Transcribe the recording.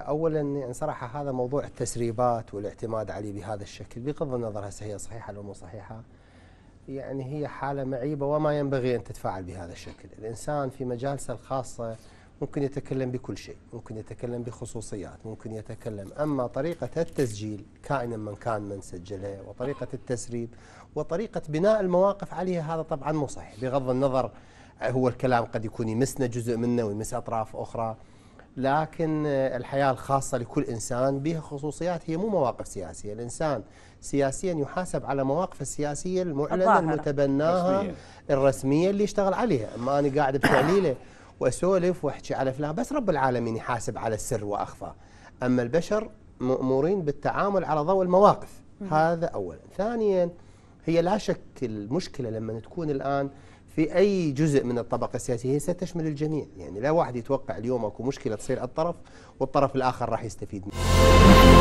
اولا يعني صراحه هذا موضوع التسريبات والاعتماد عليه بهذا الشكل بغض النظر هسه هي صحيحه او مو صحيحه يعني هي حاله معيبه وما ينبغي ان تتفاعل بهذا الشكل، الانسان في مجالسه الخاصه ممكن يتكلم بكل شيء، ممكن يتكلم بخصوصيات، ممكن يتكلم، اما طريقه التسجيل كائنا من كان من سجلها وطريقه التسريب وطريقه بناء المواقف عليها هذا طبعا مو صحيح، بغض النظر هو الكلام قد يكون يمسنا جزء منه ويمس اطراف اخرى، لكن الحياة الخاصة لكل إنسان بها خصوصيات هي مو مواقف سياسية الإنسان سياسيا يحاسب على مواقفه السياسية المعلنة المتبناها رسمية. الرسمية اللي يشتغل عليها أما أنا قاعد بتعليله وأسولف وأحكي على فلان بس رب العالمين يحاسب على السر وأخفى أما البشر مأمورين بالتعامل على ضوء المواقف هذا أولا ثانيا هي لا شك المشكلة لما تكون الآن في أي جزء من الطبقة السياسية هي ستشمل الجميع يعني لا واحد يتوقع اليوم أكو مشكلة تصير على الطرف والطرف الآخر راح يستفيد منها